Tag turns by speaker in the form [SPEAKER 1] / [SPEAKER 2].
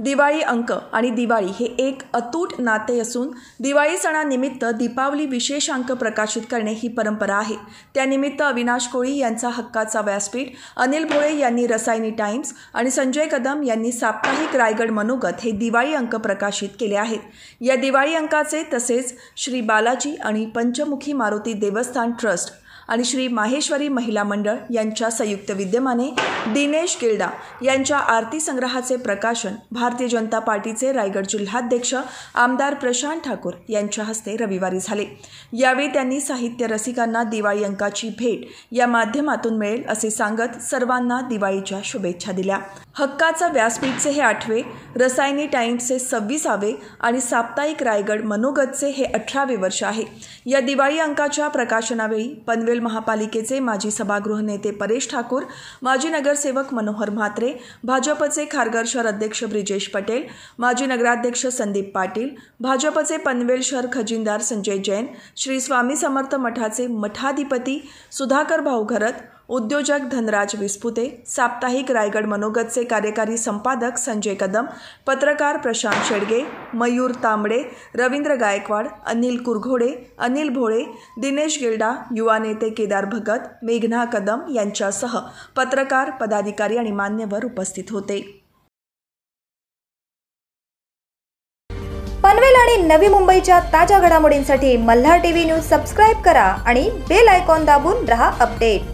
[SPEAKER 1] दिवाळी अंक आणि दिवाळी हे एक अतूट नाते असून दिवाळी सणानिमित्त दीपावली विशेष अंक प्रकाशित करणे ही परंपरा आहे त्यानिमित्त अविनाश कोळी यांचा हक्काचा व्यासपीठ अनिल भोळे यांनी रसायनी टाइम्स आणि संजय कदम यांनी साप्ताहिक रायगड मनोगत हे दिवाळी अंक प्रकाशित केले आहेत या दिवाळी अंकाचे तसेच श्री बालाजी आणि पंचमुखी मारुती देवस्थान ट्रस्ट आणि श्री माहेश्वरी महिला मंडळ यांच्या संयुक्त विद्यमाने दिनेश गिल्डा यांच्या आरती संग्रहाचे प्रकाशन भारतीय जनता पार्टीचे रायगड जिल्हाध्यक्ष आमदार प्रशांत ठाकूर यांच्या हस्ते रविवारी झाले यावेळी त्यांनी साहित्य रसिकांना दिवाळी अंकाची भेट या माध्यमातून मिळेल असे सांगत सर्वांना दिवाळीच्या शुभेच्छा दिल्या हक्काचं व्यासपीठचे हे आठवे रसायनी टाईम्सचे सव्वीसावे आणि साप्ताहिक रायगड मनोगतचे हे अठरावे वर्ष आहे या दिवाळी अंकाच्या प्रकाशनावेळी पनवे पनवेल महापालिकेचे माजी सभागृह नेते परेश ठाकूर माजी नगरसेवक मनोहर म्हात्रे भाजपचे खारघर शहर अध्यक्ष ब्रिजेश पटेल माजी नगराध्यक्ष संदीप पाटील भाजपचे पनवेल शहर खजिनदार संजय जैन श्री स्वामी समर्थ मठाचे मठाधिपती सुधाकर भाऊ घरत उद्योजक धनराज विस्पुते साप्ताहिक रायगड मनोगतचे कार्यकारी संपादक संजय कदम पत्रकार प्रशांत शेडगे मयूर तांबडे रवींद्र गायकवाड अनिल कुरघोडे अनिल भोळे दिनेश गिल्डा युवा नेते केदार भगत मेघना कदम यांच्यासह पत्रकार पदाधिकारी आणि मान्यवर उपस्थित होते
[SPEAKER 2] पनवेल आणि नवी मुंबईच्या ताज्या घडामोडींसाठी मल्हार टीव्ही न्यूज सबस्क्राईब करा आणि बेल आयकॉन दाबून रहा अपडेट